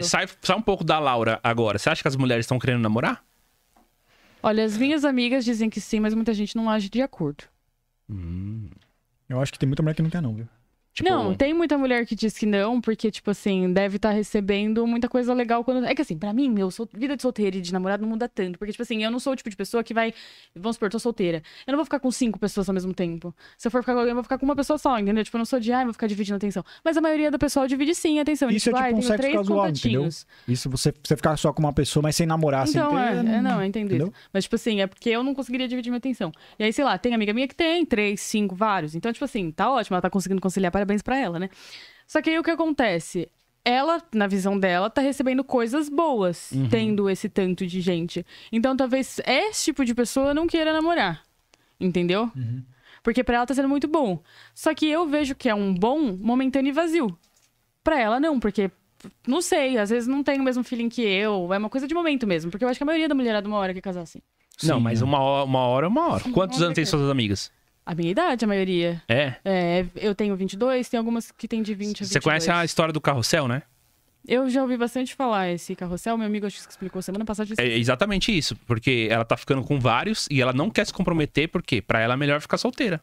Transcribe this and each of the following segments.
Sai, sai um pouco da Laura agora. Você acha que as mulheres estão querendo namorar? Olha, as minhas amigas dizem que sim, mas muita gente não age de acordo. Hum. Eu acho que tem muita mulher que não quer, não, viu? Tipo... Não, tem muita mulher que diz que não, porque, tipo assim, deve estar tá recebendo muita coisa legal quando. É que assim, pra mim, meu, sol... vida de solteira e de namorado não muda tanto. Porque, tipo assim, eu não sou o tipo de pessoa que vai. Vamos supor, tô solteira. Eu não vou ficar com cinco pessoas ao mesmo tempo. Se eu for ficar com alguém, eu vou ficar com uma pessoa só, entendeu? Tipo, eu não sou de, ai, vou ficar dividindo atenção. Mas a maioria do pessoal divide sim a atenção. Isso tipo, é tipo um sexo casual, entendeu? Isso você, você ficar só com uma pessoa, mas sem namorar, então, sem ter... é, é, não, eu entendeu? Mas, tipo assim, é porque eu não conseguiria dividir minha atenção. E aí, sei lá, tem amiga minha que tem três, cinco, vários. Então, tipo assim, tá ótimo, ela tá conseguindo conciliar para parabéns para ela, né? Só que aí o que acontece? Ela, na visão dela, tá recebendo coisas boas, uhum. tendo esse tanto de gente. Então talvez esse tipo de pessoa não queira namorar. Entendeu? Uhum. Porque para ela tá sendo muito bom. Só que eu vejo que é um bom momentâneo e vazio. Para ela não, porque não sei, às vezes não tem o mesmo feeling que eu, é uma coisa de momento mesmo, porque eu acho que a maioria da mulherada uma hora quer casar assim. Sim, não, mas né? uma hora, é uma hora uma hora. Quantos anos tem suas amigas? A minha idade, a maioria. É? É, eu tenho 22, tem algumas que tem de 20 a 22. Você conhece a história do carrossel, né? Eu já ouvi bastante falar esse carrossel, meu amigo acho que explicou semana passada. É exatamente isso, porque ela tá ficando com vários e ela não quer se comprometer, porque para ela é melhor ficar solteira.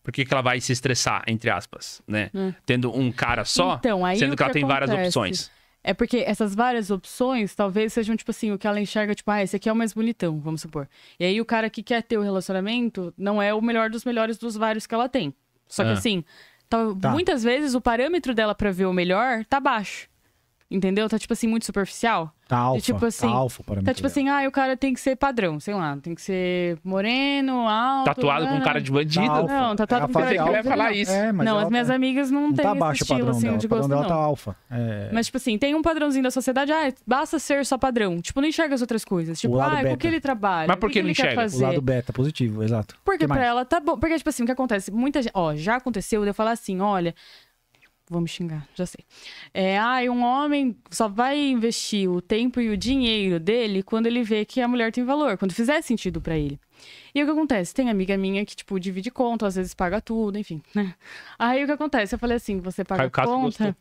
Por que, ela vai se estressar, entre aspas, né? É. Tendo um cara só, então, sendo que, que ela tem várias opções. É porque essas várias opções talvez sejam, tipo assim, o que ela enxerga, tipo, ah, esse aqui é o mais bonitão, vamos supor. E aí o cara que quer ter o relacionamento não é o melhor dos melhores dos vários que ela tem. Só que ah. assim, tá, tá. muitas vezes o parâmetro dela para ver o melhor tá baixo. Entendeu? Tá, tipo assim, muito superficial. Tá alfa, e, tipo assim, tá alfa para mim. Tá tipo assim, ah, o cara tem que ser padrão, sei lá, tem que ser moreno, alto. Tatuado com cara de bandido. Tá não, tatuado é com cara de bandido. falar isso. É, não, as minhas amigas não, não tá têm tá esse estilo, assim, dela. de gosto, dela assim, tá não. tá alfa. É... Mas, tipo assim, tem um padrãozinho da sociedade, ah, basta ser só padrão. Tipo, não enxerga as outras coisas. Tipo, ah, beta. com que ele trabalha, Mas por que, que não enxerga? O lado beta, positivo, exato. Porque pra ela tá bom. Porque, tipo assim, o que acontece? Muita gente, ó, já aconteceu de eu falar assim, olha vou me xingar, já sei. É, ai, ah, um homem só vai investir o tempo e o dinheiro dele quando ele vê que a mulher tem valor, quando fizer sentido para ele. E o que acontece? Tem amiga minha que, tipo, divide conta, às vezes paga tudo, enfim, né? Aí o que acontece? Eu falei assim, você paga Caio conta,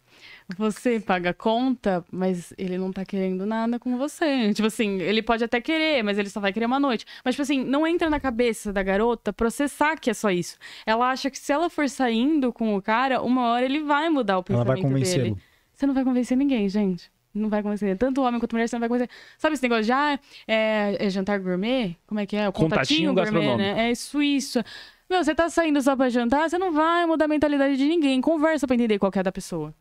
você paga conta, mas ele não tá querendo nada com você. Tipo assim, ele pode até querer, mas ele só vai querer uma noite. Mas, tipo assim, não entra na cabeça da garota processar que é só isso. Ela acha que se ela for saindo com o cara, uma hora ele vai mudar o pensamento ela vai dele. Você não vai convencer ninguém, gente. Não vai conhecer. Tanto homem quanto mulher, você não vai conhecer. Sabe esse negócio de ah, é, é jantar gourmet? Como é que é? O contatinho, contatinho gourmet, né? É isso. Meu, você tá saindo só pra jantar, você não vai mudar a mentalidade de ninguém. Conversa pra entender qual é da pessoa.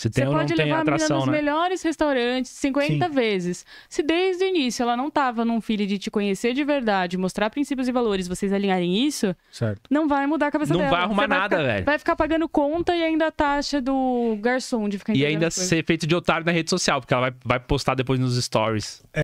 Se tem você ou não pode tem levar atração, a mina nos né? melhores restaurantes 50 Sim. vezes. Se desde o início ela não tava num filho de te conhecer de verdade, mostrar princípios e valores, vocês alinharem isso, certo. não vai mudar a cabeça não dela. Não vai arrumar vai nada, ficar, velho. Vai ficar pagando conta e ainda a taxa do garçom de ficar E ainda ser feito de otário na rede social, porque ela vai, vai postar depois nos stories. É.